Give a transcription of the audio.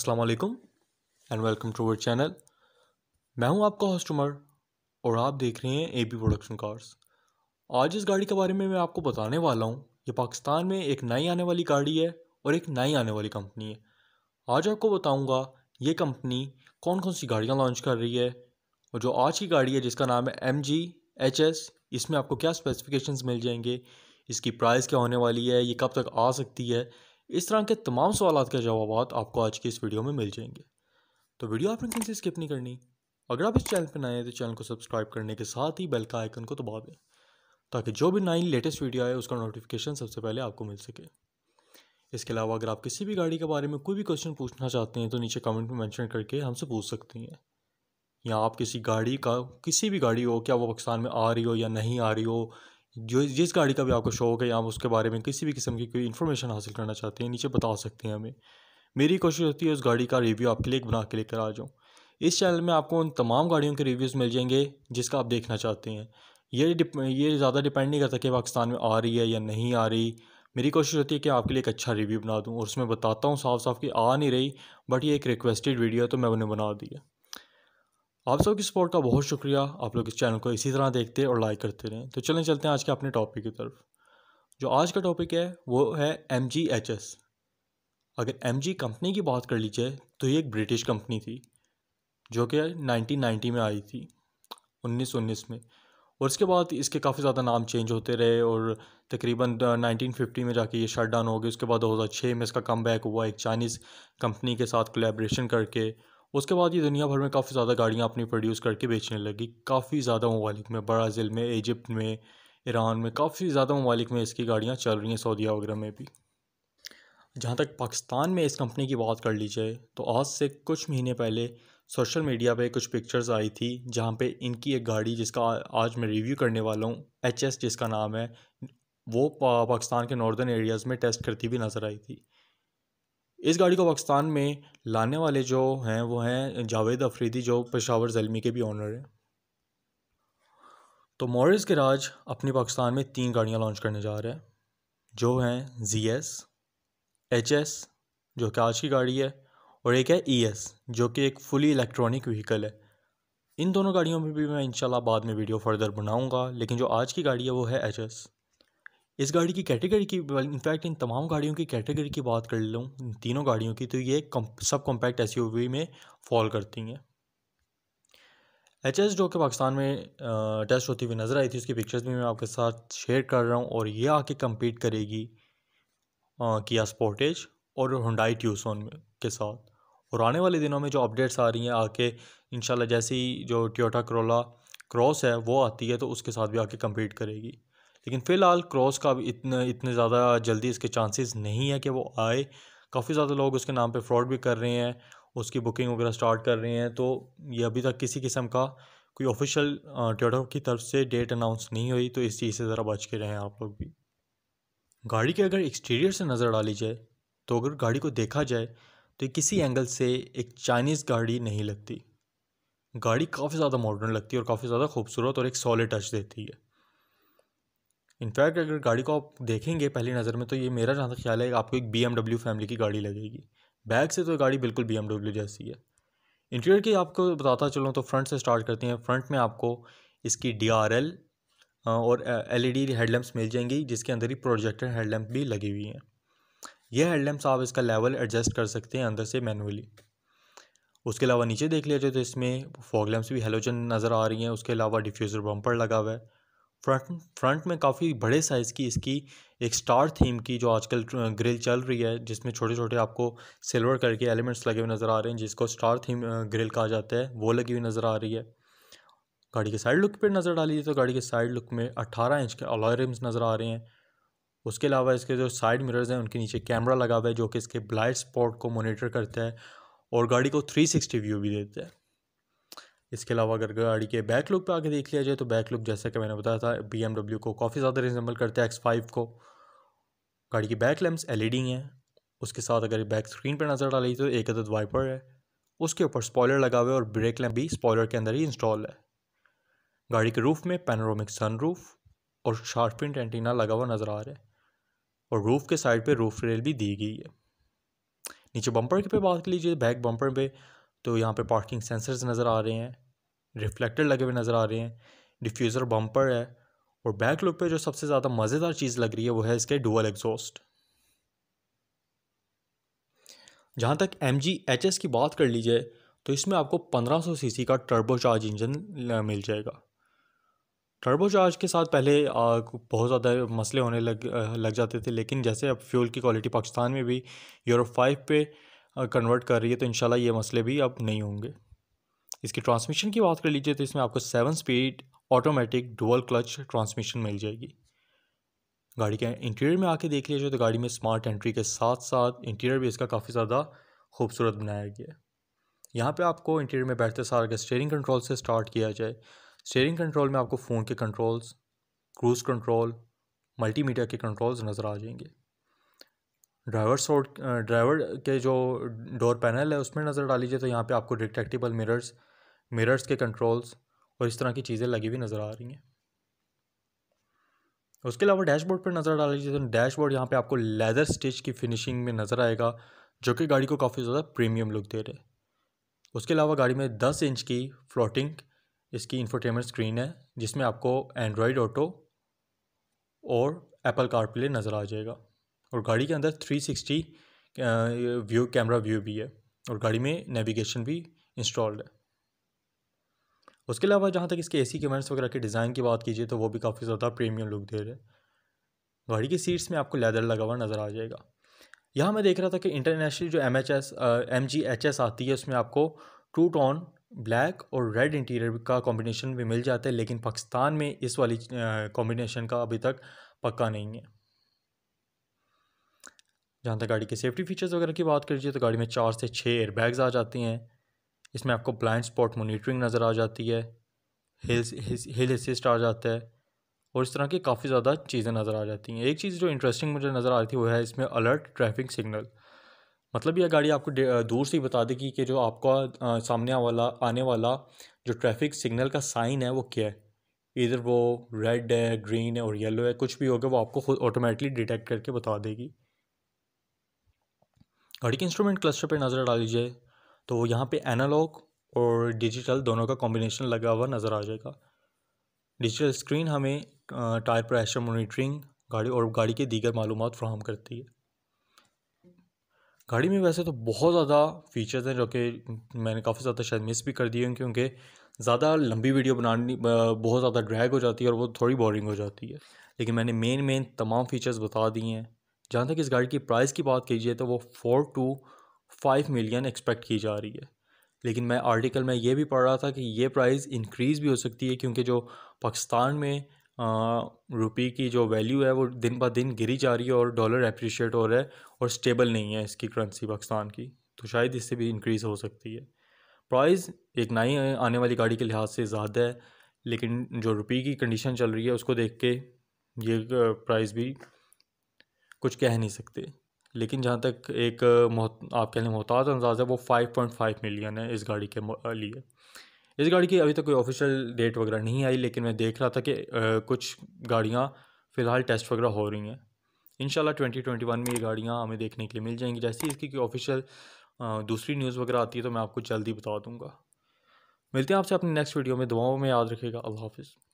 अस्सलाम वालेकुम and welcome to our channel मैं हूं आपका होस्ट उमर और आप देख रहे हैं ए बी प्रोडक्शन कार्स आज इस गाड़ी के बारे में मैं आपको बताने वाला हूं ये पाकिस्तान में एक नई आने वाली गाड़ी है और एक नई आने वाली कंपनी है आज आपको बताऊंगा ये कंपनी कौन कौन सी गाड़ियाँ लॉन्च कर रही है और जो आज की गाड़ी है जिसका नाम है एम जी एच एस इसमें आपको क्या स्पेसिफ़िकेशन मिल जाएंगे इसकी प्राइस क्या होने वाली है ये कब तक आ सकती है इस तरह के तमाम सवाल के जवाब आपको आज की इस वीडियो में मिल जाएंगे तो वीडियो आपने कहीं से स्किप नहीं करनी अगर आप इस चैनल पर नए हैं तो चैनल को सब्सक्राइब करने के साथ ही बेल का आइकन को दबा दें ताकि जो भी नई लेटेस्ट वीडियो आए उसका नोटिफिकेशन सबसे पहले आपको मिल सके इसके अलावा अगर आप किसी भी गाड़ी के बारे में कोई भी क्वेश्चन पूछना चाहते हैं तो नीचे कमेंट में मैंशन करके हमसे पूछ सकती हैं या आप किसी गाड़ी का किसी भी गाड़ी हो क्या वो पाकिस्तान में आ रही हो या नहीं आ रही हो जो जिस गाड़ी का भी आपको शौक है या आप उसके बारे में किसी भी किस्म की कोई इन्फॉर्मेशन हासिल करना चाहते हैं नीचे बता सकते हैं हमें मेरी कोशिश होती है उस गाड़ी का रिव्यू आपके लिए बना के लेकर आ जाऊँ इस चैनल में आपको उन तमाम गाड़ियों के रिव्यूज़ मिल जाएंगे जिसका आप देखना चाहते हैं ये ये ज़्यादा डिपेंड नहीं करता कि पाकिस्तान में आ रही है या नहीं आ रही मेरी कोशिश होती है कि आपके लिए एक अच्छा रिव्यू बना दूँ और उसमें बताता हूँ साफ साफ कि आ नहीं रही बट ये एक रिक्वेस्टेड वीडियो है तो मैं उन्हें बना दिया आप सबकी सपोर्ट का बहुत शुक्रिया आप लोग इस चैनल को इसी तरह देखते और लाइक करते रहें तो चलें चलते हैं आज के अपने टॉपिक की तरफ जो आज का टॉपिक है वो है एम अगर एम कंपनी की बात कर लीजिए तो ये एक ब्रिटिश कंपनी थी जो कि 1990 में आई थी उन्नीस उन्नीस में और इसके बाद इसके काफ़ी ज़्यादा नाम चेंज होते रहे और तकरीबन 1950 में जाके ये शट डाउन हो गई उसके बाद 2006 में इसका कम बैक हुआ एक चाइनीज़ कंपनी के साथ कोलेब्रेशन करके उसके बाद ये दुनिया भर में काफ़ी ज़्यादा गाड़ियाँ अपनी प्रोड्यूस करके बेचने लगी काफ़ी ज़्यादा ममालिक में ब्राज़ील में इजिप्ट में ईरान में काफ़ी ज़्यादा ममालिक में इसकी गाड़ियाँ चल रही हैं सऊदीया वगैरह में भी जहाँ तक पाकिस्तान में इस कंपनी की बात कर ली जाए तो आज से कुछ महीने पहले सोशल मीडिया पे कुछ पिक्चर्स आई थी जहाँ पे इनकी एक गाड़ी जिसका आज मैं रिव्यू करने वाला हूँ एच जिसका नाम है वो पाकिस्तान के नॉर्दर्न एरियाज़ में टेस्ट करती हुई नज़र आई थी इस गाड़ी को पाकिस्तान में लाने वाले जो हैं वो हैं जावेद अफरीदी जो पेशावर जलमी के भी ऑनर हैं तो मॉरिस गराज अपने पाकिस्तान में तीन गाड़ियाँ लॉन्च करने जा रहे हैं जो हैं जी एस एच एस जो कि आज की गाड़ी है और एक है ई e एस जो कि एक फुली इलेक्ट्रॉनिक व्हीकल है इन दोनों गाड़ियों में भी मैं इंशाल्लाह बाद में वीडियो फर्दर बनाऊंगा लेकिन जो आज की गाड़ी है वो है एच एस इस गाड़ी की कैटेगरी की इनफैक्ट इन तमाम गाड़ियों की कैटेगरी की बात कर लूँ इन तीनों गाड़ियों की तो ये सब कॉम्पैक्ट एस में फॉल करती हैं एच एस जो कि पाकिस्तान में टेस्ट होती हुई नज़र आई थी उसकी पिक्चर्स भी मैं आपके साथ शेयर कर रहा हूँ और ये आके कम्पीट करेगी आ, किया स्पोर्टेज और हुडाई ट्यूसोन के साथ और आने वाले दिनों में जो अपडेट्स आ रही हैं आके इन जैसी जो ट्योटा करोला क्रॉस है वो आती है तो उसके साथ भी आके कम्पीट करेगी लेकिन फ़िलहाल क्रॉस का अभी इतने इतने ज़्यादा जल्दी इसके चांसेस नहीं है कि वो आए काफ़ी ज़्यादा लोग उसके नाम पे फ्रॉड भी कर रहे हैं उसकी बुकिंग वगैरह स्टार्ट कर रहे हैं तो ये अभी तक किसी किस्म का कोई ऑफिशियल टोयोटा की तरफ से डेट अनाउंस नहीं हुई तो इस चीज़ से ज़रा बच के रहें आप लोग भी गाड़ी के अगर एक्सटीरियर से नज़र डाली जाए तो अगर गाड़ी को देखा जाए तो किसी एंगल से एक चाइनीज़ गाड़ी नहीं लगती गाड़ी काफ़ी ज़्यादा मॉडर्न लगती है और काफ़ी ज़्यादा खूबसूरत और एक सॉलिड टच देती है इनफैक्ट अगर गाड़ी को आप देखेंगे पहली नज़र में तो ये मेरा जहाँ तक ख्याल है आपको एक बी फैमिली की गाड़ी लगेगी बैक से तो गाड़ी बिल्कुल बी जैसी है इंटीरियर की आपको बताता चलूँ तो फ्रंट से स्टार्ट करते हैं फ्रंट में आपको इसकी डी और एल ई डी हेडलैम्प्स मिल जाएंगी जिसके अंदर ही प्रोजेक्टर हेडलैम्प भी लगी हुई हैं यह हेडलैम्प्स आप इसका लेवल एडजस्ट कर सकते हैं अंदर से मैनुअली उसके अलावा नीचे देख लिया जाए तो इसमें फॉग लैम्प्स भी हेलोजन नज़र आ रही हैं उसके अलावा डिफ्यूज़र बम्पर लगा हुआ है फ्रंट फ्रंट में काफ़ी बड़े साइज़ की इसकी एक स्टार थीम की जो आजकल ग्रिल चल रही है जिसमें छोटे छोटे आपको सिल्वर कलर के एलिमेंट्स लगे हुए नज़र आ रहे हैं जिसको स्टार थीम ग्रिल कहा जाता है वो लगी हुई नज़र आ रही है गाड़ी के साइड लुक पर नज़र डाली तो गाड़ी के साइड लुक में अट्ठारह इंच के अलॉयरम्स नज़र आ रहे हैं उसके अलावा इसके जो साइड मिरर्स हैं उनके नीचे कैमरा लगा हुआ है जो कि इसके ब्लाइट स्पॉट को मोनिटर करता है और गाड़ी को सिक्सटी व्यू भी देता है इसके अलावा अगर गाड़ी के बैक लुक पर आगे देख लिया जाए तो बैक लुक जैसा कि मैंने बताया था बी को काफ़ी ज़्यादा रिजेंबल करते हैं एक्स फाइव को गाड़ी की बैक लैम्प्स एल ई हैं उसके साथ अगर बैक स्क्रीन पर नज़र डाली तो एक अदद वाइपर है उसके ऊपर स्पॉयलर लगा हुआ है और ब्रेक लैम्प भी स्पॉयलर के अंदर ही इंस्टॉल है गाड़ी के रूफ़ में सन सनरूफ और शार्पिंट एंटीना लगा हुआ नज़र आ रहा है और रूफ़ के साइड पे रूफ़ रेल भी दी गई है नीचे बम्पर की पे बात कर लीजिए बैक बम्पर पे तो यहाँ पे पार्किंग सेंसर्स नज़र आ रहे हैं रिफ्लेक्टर लगे हुए नज़र आ रहे हैं डिफ्यूज़र बम्पर है और बैक लुक पे जो सबसे ज़्यादा मज़ेदार चीज़ लग रही है वो है इसके डुअल एग्जॉस्ट जहाँ तक एम जी एच एस की बात कर लीजिए तो इसमें आपको पंद्रह सौ सी सी का टर्बोचार्ज इंजन मिल जाएगा टर्बोचार्ज के साथ पहले बहुत ज़्यादा मसले होने लग लग जाते थे लेकिन जैसे अब फ्यूल की क्वालिटी पाकिस्तान में भी यूरोप फाइव पे कन्वर्ट कर रही है तो इन ये मसले भी अब नहीं होंगे इसकी ट्रांसमिशन की बात कर लीजिए तो इसमें आपको seven speed automatic dual clutch transmission मिल जाएगी गाड़ी के इंटीरियर में आके देख लीजिए तो गाड़ी में स्मार्ट एंट्री के साथ साथ इंटीरियर भी इसका काफ़ी ज़्यादा खूबसूरत बनाया गया है यहाँ पे आपको इंटीरियर में बैठते सार अगर स्टेयरिंग कंट्रोल से स्टार्ट किया जाए स्टेयरिंग कंट्रोल में आपको फ़ोन के कंट्रोल्स क्रूज़ कंट्रोल मल्टीमीडिया के कंट्रोल्स नज़र आ जाएंगे ड्राइवर शोड ड्राइवर के जो डोर पैनल है उसमें नज़र डालीजिए तो यहाँ पे आपको डिटेक्टेबल मिरर्स मिरर्स के कंट्रोल्स और इस तरह की चीज़ें लगी हुई नज़र आ रही हैं उसके अलावा डैशबोर्ड पर नज़र डालीजिए तो डैशबोर्ड यहाँ पे आपको लेदर स्टिच की फिनिशिंग में नज़र आएगा जो कि गाड़ी को काफ़ी ज़्यादा प्रीमियम लुक दे रहे उसके अलावा गाड़ी में दस इंच की फ्लोटिंग इसकी इंफोटेनमेंट स्क्रीन है जिसमें आपको एंड्रॉयड ऑटो और एप्पल प्ले नज़र आ जाएगा और गाड़ी के अंदर 360 व्यू कैमरा व्यू भी है और गाड़ी में नेविगेशन भी इंस्टॉल्ड है उसके अलावा जहाँ तक इसके एसी कमेंट्स वगैरह के डिज़ाइन की बात कीजिए तो वो भी काफ़ी ज़्यादा प्रीमियम लुक दे रहे हैं गाड़ी की सीट्स में आपको लेदर लगा हुआ नज़र आ जाएगा यहाँ मैं देख रहा था कि इंटरनेशनल जो M H S M G H S आती है उसमें आपको टू टॉन ब्लैक और रेड इंटीरियर का कॉम्बिनेशन भी मिल जाता है लेकिन पाकिस्तान में इस वाली कॉम्बिनेशन का अभी तक पक्का नहीं है जहाँ तक गाड़ी के सेफ्टी फीचर्स वगैरह की बात करिए तो गाड़ी में चार से छः एयरबैग्स आ जाती हैं इसमें आपको ब्लाइंड स्पॉट मोनिटरिंग नज़र आ जाती है हिल हिल असिस्ट आ जाता है और इस तरह की काफ़ी ज़्यादा चीज़ें नज़र आ जाती हैं एक चीज़ जो इंटरेस्टिंग मुझे नज़र आ रही थी वो है इसमें अलर्ट ट्रैफिक सिग्नल मतलब यह गाड़ी आपको दूर से ही बता देगी कि जो आपका सामने वाला आने वाला जो ट्रैफिक सिग्नल का साइन है वो क्या है इधर वो रेड है ग्रीन है और येलो है कुछ भी होगा वो आपको खुद ऑटोमेटिकली डिटेक्ट करके बता देगी घड़ी के इंस्ट्रूमेंट क्लस्टर पर नज़र डाल लीजिए तो यहाँ पर एनालॉग और डिजिटल दोनों का कॉम्बिनेशन लगा हुआ नज़र आ जाएगा डिजिटल स्क्रीन हमें टायर प्रेशर मोनिटरिंग गाड़ी और गाड़ी के दीगर मालूम फ्राहम करती है गाड़ी में वैसे तो बहुत ज़्यादा फीचर्स हैं जो कि मैंने काफ़ी ज़्यादा शायद मिस भी कर दिए हैं क्योंकि ज़्यादा लंबी वीडियो बनानी बहुत ज़्यादा ड्रैग हो जाती है और वो थोड़ी बोरिंग हो जाती है लेकिन मैंने मेन मेन तमाम फीचर्स बता दिए हैं जहाँ तक इस गाड़ी की प्राइस की बात कीजिए तो वो four two five million expect की जा रही है लेकिन मैं आर्टिकल में ये भी पढ़ रहा था कि ये प्राइस इंक्रीज़ भी हो सकती है क्योंकि जो पाकिस्तान में रुपी की जो वैल्यू है वो दिन ब दिन गिरी जा रही है और डॉलर अप्रिशिएट हो रहा है और स्टेबल नहीं है इसकी करेंसी पाकिस्तान की तो शायद इससे भी इंक्रीज़ हो सकती है प्राइस एक नई आने वाली गाड़ी के लिहाज से ज़्यादा है लेकिन जो रुपये की कंडीशन चल रही है उसको देख के ये प्राइस भी कुछ कह नहीं सकते लेकिन जहाँ तक एक आप कह लें मोहताज अंदाज़ है वो फाइव पॉइंट फाइव मिलियन है इस गाड़ी के लिए इस गाड़ी की अभी तक तो कोई ऑफिशियल डेट वगैरह नहीं आई लेकिन मैं देख रहा था कि कुछ गाड़ियाँ फ़िलहाल टेस्ट वगैरह हो रही हैं इन ट्वेंटी ट्वेंटी वन में ये गाड़ियाँ हमें देखने के लिए मिल जाएंगी जैसे इसकी कोई ऑफिशियल दूसरी न्यूज़ वगैरह आती है तो मैं आपको जल्दी बता दूँगा मिलते हैं आपसे अपने नेक्स्ट वीडियो में दुआओं में याद रखेगा अल्लाह हाफिज़